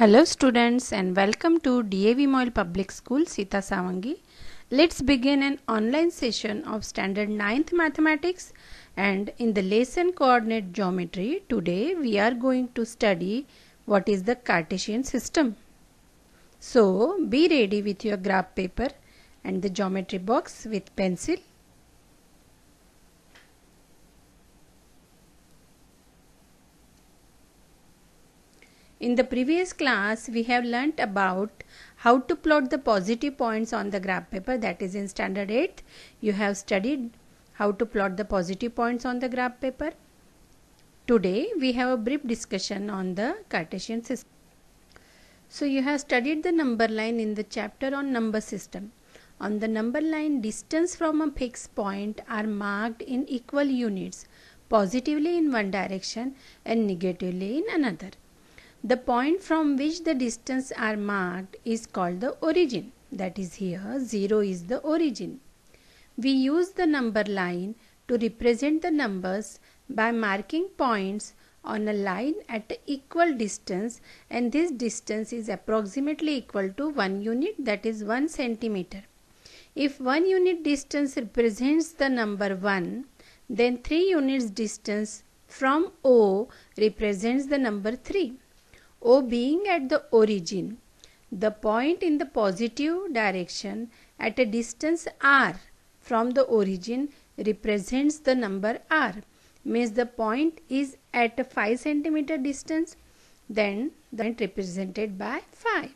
Hello students and welcome to DAV Moil Public School Sita Savangi. Let's begin an online session of standard 9th mathematics and in the lesson coordinate geometry today we are going to study what is the Cartesian system. So be ready with your graph paper and the geometry box with pencil In the previous class, we have learnt about how to plot the positive points on the graph paper that is in standard 8. You have studied how to plot the positive points on the graph paper. Today, we have a brief discussion on the Cartesian system. So, you have studied the number line in the chapter on number system. On the number line, distance from a fixed point are marked in equal units, positively in one direction and negatively in another. The point from which the distance are marked is called the origin. That is here 0 is the origin. We use the number line to represent the numbers by marking points on a line at equal distance and this distance is approximately equal to 1 unit that is 1 centimeter. If 1 unit distance represents the number 1 then 3 units distance from O represents the number 3. O being at the origin, the point in the positive direction at a distance r from the origin represents the number r means the point is at a 5 centimeter distance then the point represented by five.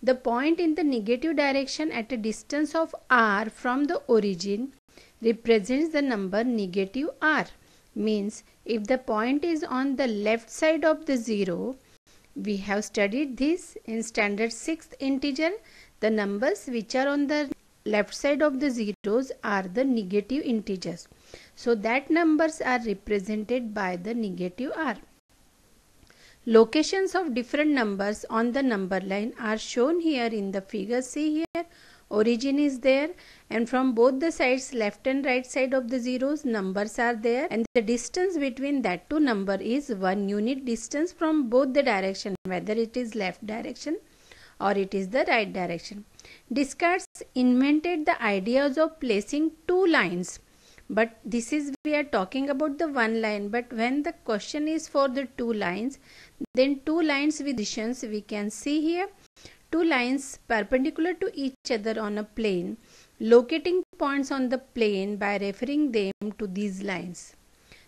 The point in the negative direction at a distance of r from the origin represents the number negative r means if the point is on the left side of the 0 we have studied this in standard 6th integer. The numbers which are on the left side of the zeros are the negative integers. So that numbers are represented by the negative r. Locations of different numbers on the number line are shown here in the figure. See here origin is there and from both the sides left and right side of the zeros numbers are there and the distance between that two number is one unit distance from both the direction whether it is left direction or it is the right direction. Descartes invented the ideas of placing two lines but this is we are talking about the one line but when the question is for the two lines then two lines with distance we can see here two lines perpendicular to each other on a plane, locating points on the plane by referring them to these lines.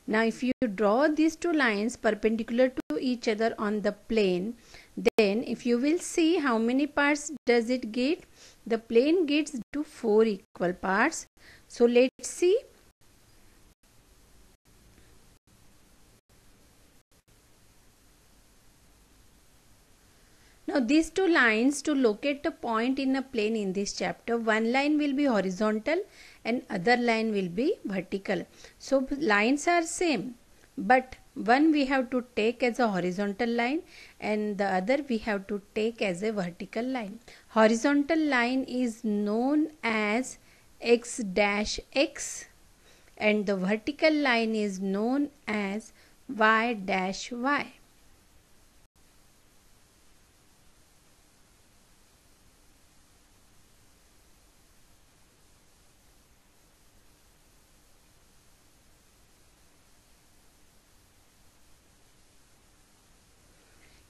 Now if you draw these two lines perpendicular to each other on the plane, then if you will see how many parts does it get? The plane gets to 4 equal parts. So let's see Now these two lines to locate a point in a plane in this chapter, one line will be horizontal and other line will be vertical. So lines are same but one we have to take as a horizontal line and the other we have to take as a vertical line. Horizontal line is known as x dash x and the vertical line is known as y dash y.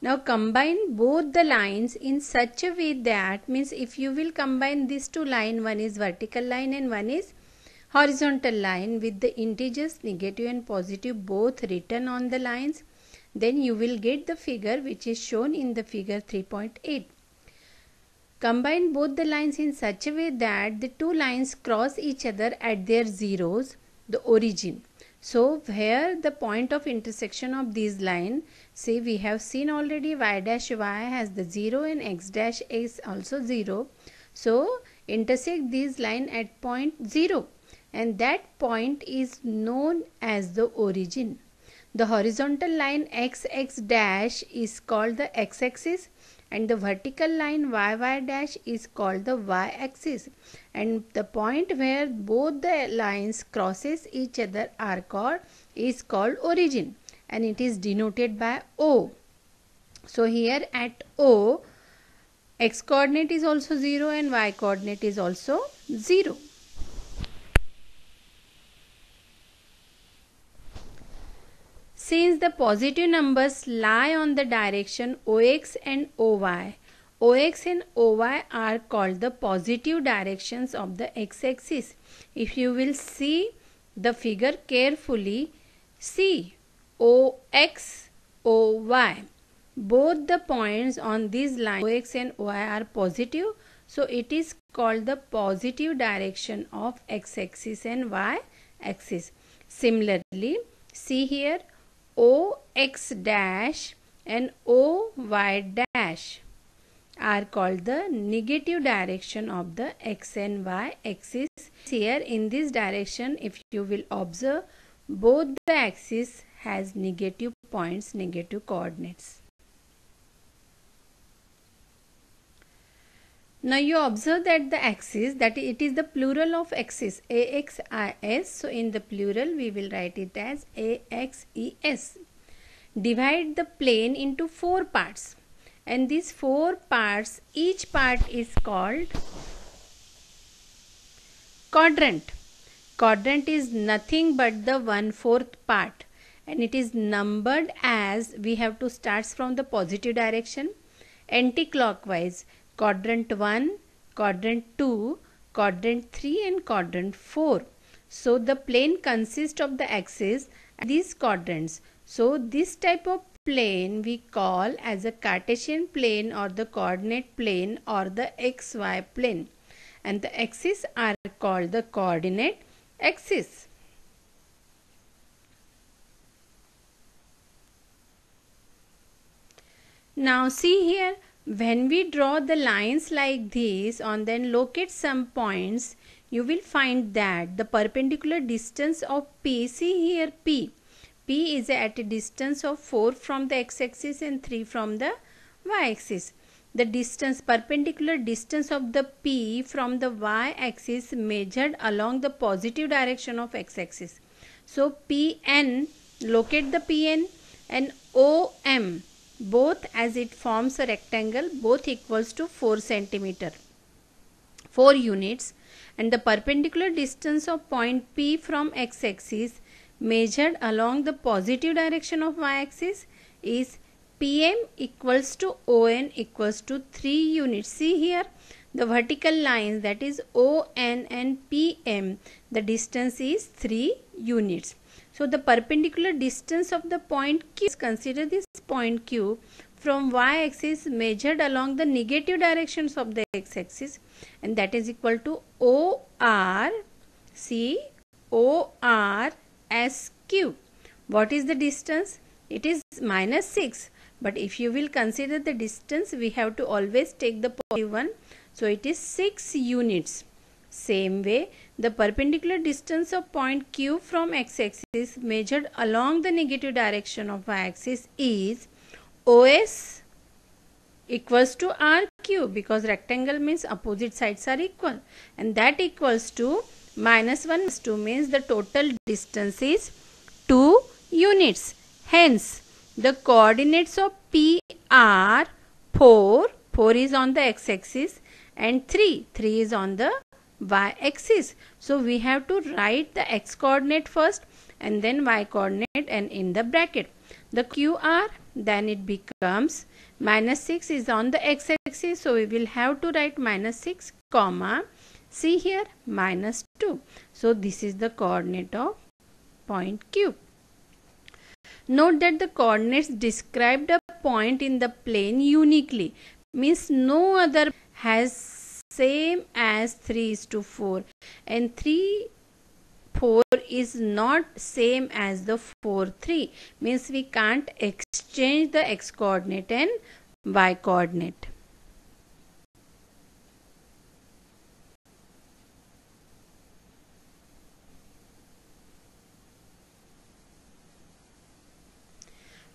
Now combine both the lines in such a way that means if you will combine these two line one is vertical line and one is horizontal line with the integers negative and positive both written on the lines then you will get the figure which is shown in the figure 3.8. Combine both the lines in such a way that the two lines cross each other at their zeros the origin. So where the point of intersection of these line, say we have seen already y dash y has the 0 and x dash is also 0. So intersect these line at point 0 and that point is known as the origin. The horizontal line x x dash is called the x axis and the vertical line yy dash is called the y axis and the point where both the lines crosses each other are called is called origin and it is denoted by o so here at o x coordinate is also 0 and y coordinate is also 0 Since the positive numbers lie on the direction OX and OY, OX and OY are called the positive directions of the x-axis. If you will see the figure carefully, see OX, OY. Both the points on these lines OX and OY are positive. So it is called the positive direction of x-axis and y-axis. Similarly, see here OX dash and OY dash are called the negative direction of the X and Y axis. Here in this direction if you will observe both the axis has negative points, negative coordinates. Now you observe that the axis that it is the plural of axis AXIS. So in the plural we will write it as AXES. Divide the plane into four parts and these four parts each part is called quadrant. Quadrant is nothing but the one fourth part and it is numbered as we have to start from the positive direction anticlockwise quadrant 1, quadrant 2, quadrant 3 and quadrant 4. So the plane consists of the axis and these quadrants. So this type of plane we call as a Cartesian plane or the coordinate plane or the xy plane. And the axes are called the coordinate axis. Now see here when we draw the lines like this and then locate some points you will find that the perpendicular distance of PC here P P is at a distance of 4 from the x-axis and 3 from the y-axis the distance perpendicular distance of the P from the y-axis measured along the positive direction of x-axis so PN locate the PN and OM both as it forms a rectangle both equals to 4 centimeter 4 units and the perpendicular distance of point P from x axis measured along the positive direction of y axis is PM equals to ON equals to 3 units. See here the vertical lines that is ON and PM the distance is 3 units. So the perpendicular distance of the point Q is consider this point Q from y axis measured along the negative directions of the x axis and that is equal to OR C OR SQ. What is the distance? It is minus 6 but if you will consider the distance we have to always take the positive one so it is 6 units. Same way the perpendicular distance of point Q from x-axis measured along the negative direction of y-axis is OS equals to RQ because rectangle means opposite sides are equal and that equals to minus 1 minus 2 means the total distance is 2 units. Hence, the coordinates of P are 4, 4 is on the x-axis and 3, 3 is on the y axis. So we have to write the x coordinate first and then y coordinate and in the bracket. The QR then it becomes minus 6 is on the x axis so we will have to write minus 6 comma see here minus 2. So this is the coordinate of point Q. Note that the coordinates describe a point in the plane uniquely means no other has same as 3 is to 4 and 3 4 is not same as the 4 3 means we can't exchange the x coordinate and y coordinate.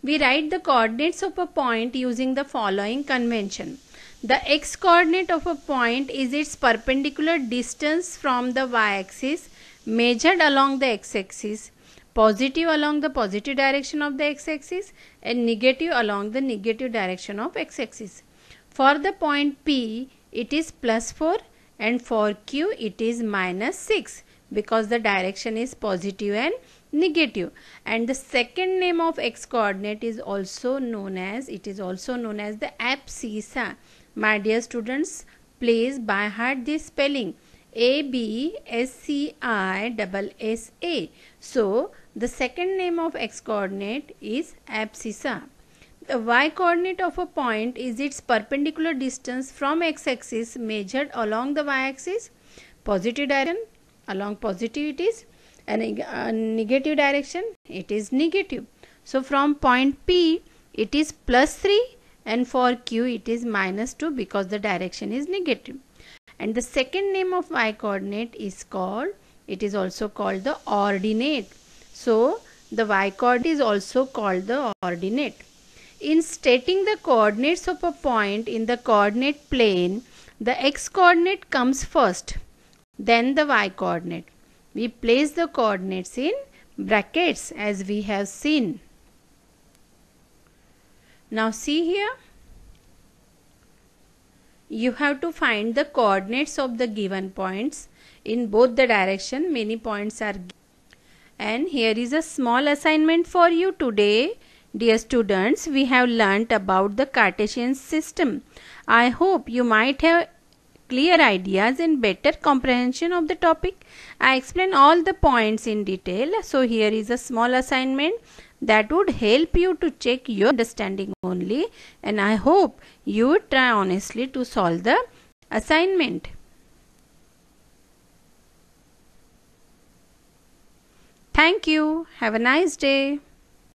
We write the coordinates of a point using the following convention. The x coordinate of a point is its perpendicular distance from the y axis measured along the x axis, positive along the positive direction of the x axis and negative along the negative direction of x axis. For the point P it is plus 4 and for Q it is minus 6 because the direction is positive and negative and the second name of x coordinate is also known as it is also known as the abscissa my dear students, please by heart this spelling A B S C I double S A. So the second name of x coordinate is abscissa. The y coordinate of a point is its perpendicular distance from x axis measured along the y axis, positive direction along positive it is, and uh, negative direction it is negative. So from point P it is plus 3 and for q it is minus 2 because the direction is negative and the second name of y coordinate is called it is also called the ordinate so the y coordinate is also called the ordinate in stating the coordinates of a point in the coordinate plane the x coordinate comes first then the y coordinate we place the coordinates in brackets as we have seen now see here. You have to find the coordinates of the given points in both the direction many points are and here is a small assignment for you today dear students we have learnt about the Cartesian system I hope you might have clear ideas and better comprehension of the topic I explain all the points in detail so here is a small assignment that would help you to check your understanding only and I hope you would try honestly to solve the assignment. Thank you. Have a nice day.